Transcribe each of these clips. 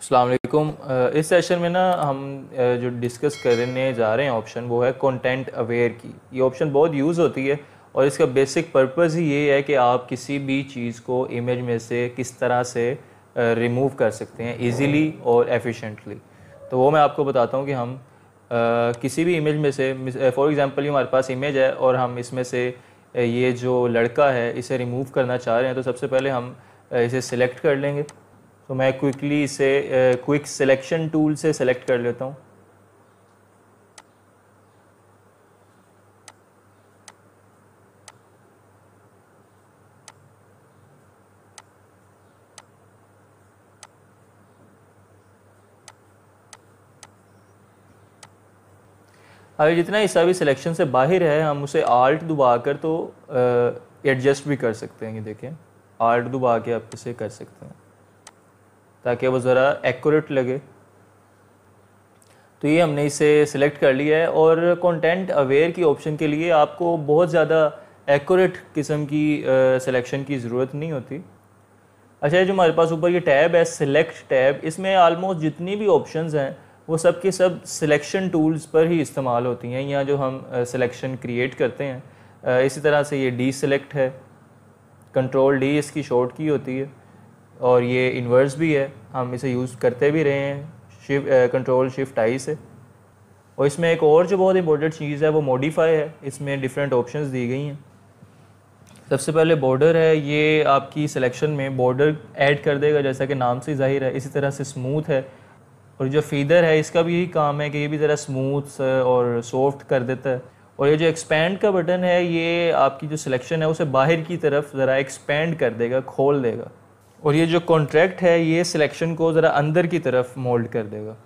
अस्सलाम इस सेशन में ना हम जो डिस्कस करने जा रहे हैं ऑप्शन वो है कंटेंट अवेयर की ये ऑप्शन बहुत यूज़ होती है और इसका बेसिक पर्पज़ ही ये है कि आप किसी भी चीज़ को इमेज में से किस तरह से रिमूव कर सकते हैं इजीली और एफिशिएंटली तो वो मैं आपको बताता हूँ कि हम किसी भी इमेज में से फॉर एग्ज़ाम्पल ये हमारे पास इमेज है और हम इसमें से ये जो लड़का है इसे रिमूव करना चाह रहे हैं तो सबसे पहले हम इसे सिलेक्ट कर लेंगे तो मैं क्विकली इसे क्विक सिलेक्शन टूल से सेलेक्ट कर लेता हूँ अभी जितना हिस्सा भी सिलेक्शन से बाहर है हम उसे आर्ट दुबा कर तो एडजस्ट भी कर सकते हैं ये देखें आर्ट दुबा के आप इसे कर सकते हैं ताकि वो ज़रा एक्यूरेट लगे तो ये हमने इसे सिलेक्ट कर लिया है और कंटेंट अवेयर की ऑप्शन के लिए आपको बहुत ज़्यादा एक्यूरेट किस्म की सिलेक्शन की ज़रूरत नहीं होती अच्छा जो हमारे पास ऊपर ये टैब है सिलेक्ट टैब इसमें आलमोस्ट जितनी भी ऑप्शंस हैं वो सब के सब सिलेक्शन टूल्स पर ही इस्तेमाल होती हैं या जो हम सिलेक्शन क्रिएट करते हैं इसी तरह से ये डी सिलेक्ट है कंट्रोल डी इसकी शॉर्ट की होती है और ये इन्वर्स भी है हम इसे यूज़ करते भी रहे हैं शिफ्ट कंट्रोल शिफ्ट आई से और इसमें एक और जो बहुत इंपॉर्टेंट चीज़ है वो मॉडिफाई है इसमें डिफरेंट ऑप्शंस दी गई हैं सबसे पहले बॉर्डर है ये आपकी सिलेक्शन में बॉर्डर ऐड कर देगा जैसा कि नाम से जाहिर है इसी तरह से स्मूथ है और जो फीदर है इसका भी यही काम है कि ये भी ज़रा स्मूथ और सॉफ्ट कर देता है और ये जो एक्सपेंड का बटन है ये आपकी जो सिलेक्शन है उसे बाहर की तरफ ज़रा एक्सपेंड कर देगा खोल देगा और ये जो कॉन्ट्रैक्ट है ये सिलेक्शन को ज़रा अंदर की तरफ मोल्ड कर देगा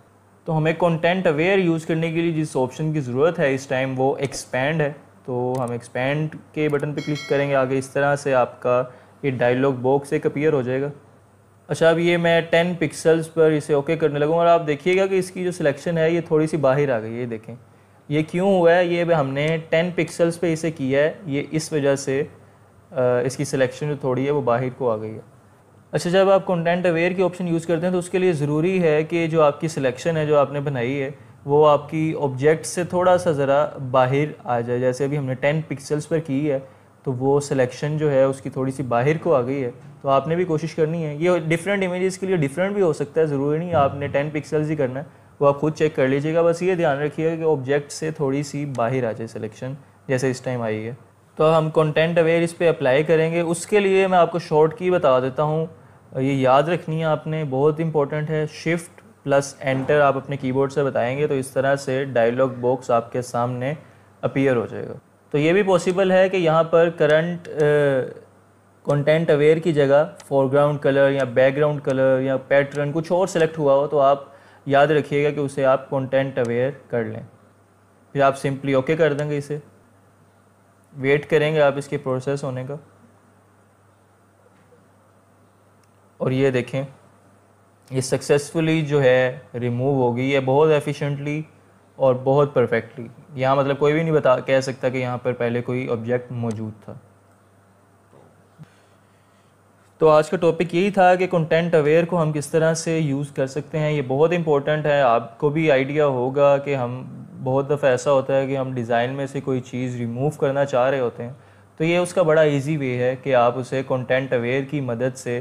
तो हमें कंटेंट अवेयर यूज़ करने के लिए जिस ऑप्शन की ज़रूरत है इस टाइम वो एक्सपेंड है तो हम एक्सपेंड के बटन पे क्लिक करेंगे आगे इस तरह से आपका ये डायलॉग बॉक्स एक अपीयर हो जाएगा अच्छा अब ये मैं टेन पिक्सल्स पर इसे ओके करने लगूँगा और आप देखिएगा कि इसकी जो सिलेक्शन है ये थोड़ी सी बाहर आ गई ये देखें ये क्यों हुआ है ये हमने टेन पिक्सल्स पर इसे किया है ये इस वजह से इसकी सिलेक्शन जो थोड़ी है वो बाहर को आ गई है अच्छा जब आप कंटेंट अवेयर की ऑप्शन यूज़ करते हैं तो उसके लिए ज़रूरी है कि जो आपकी सिलेक्शन है जो आपने बनाई है वो आपकी ऑब्जेक्ट से थोड़ा सा ज़रा बाहर आ जाए जैसे अभी हमने टेन पिक्सल्स पर की है तो वो सिलेक्शन जो है उसकी थोड़ी सी बाहर को आ गई है तो आपने भी कोशिश करनी है ये डिफरेंट इमेजेस के लिए डिफरेंट भी हो सकता है ज़रूरी नहीं आपने टेन पिक्सल्स ही करना है वो आप खुद चेक कर लीजिएगा बस ये ध्यान रखिएगा कि ऑब्जेक्ट से थोड़ी सी बाहर आ जाए सिलेक्शन जैसे इस टाइम आई है तो हम कंटेंट अवेयर इस पर अप्लाई करेंगे उसके लिए मैं आपको शॉर्ट की बता देता हूँ ये याद रखनी है आपने बहुत इंपॉर्टेंट है शिफ्ट प्लस एंटर आप अपने कीबोर्ड से बताएंगे तो इस तरह से डायलॉग बॉक्स आपके सामने अपीयर हो जाएगा तो ये भी पॉसिबल है कि यहाँ पर करंट कंटेंट अवेयर की जगह फोरग्राउंड कलर या बैकग्राउंड कलर या पैटर्न कुछ और सेलेक्ट हुआ हो तो आप याद रखिएगा कि उसे आप कंटेंट अवेयर कर लें फिर आप सिंपली ओके okay कर देंगे इसे वेट करेंगे आप इसके प्रोसेस होने का और ये देखें ये सक्सेसफुली जो है रिमूव हो गई है बहुत एफिशिएंटली और बहुत परफेक्टली यहाँ मतलब कोई भी नहीं बता कह सकता कि यहाँ पर पहले कोई ऑब्जेक्ट मौजूद था तो आज का टॉपिक यही था कि कंटेंट अवेयर को हम किस तरह से यूज़ कर सकते हैं ये बहुत इंपॉर्टेंट है आपको भी आइडिया होगा कि हम बहुत दफ़ा ऐसा होता है कि हम डिज़ाइन में से कोई चीज़ रिमूव करना चाह रहे होते हैं तो ये उसका बड़ा इजी वे है कि आप उसे कंटेंट अवेयर की मदद से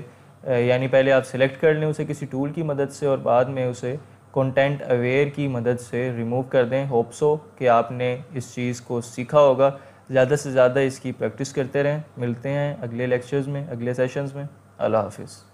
यानी पहले आप सिलेक्ट कर लें उसे किसी टूल की मदद से और बाद में उसे कंटेंट अवेयर की मदद से रिमूव कर दें होप्सो कि आपने इस चीज़ को सीखा होगा ज़्यादा से ज़्यादा इसकी प्रैक्टिस करते रहें मिलते हैं अगले लेक्चर्स में अगले सेशंस में अल्लाह हाफिज़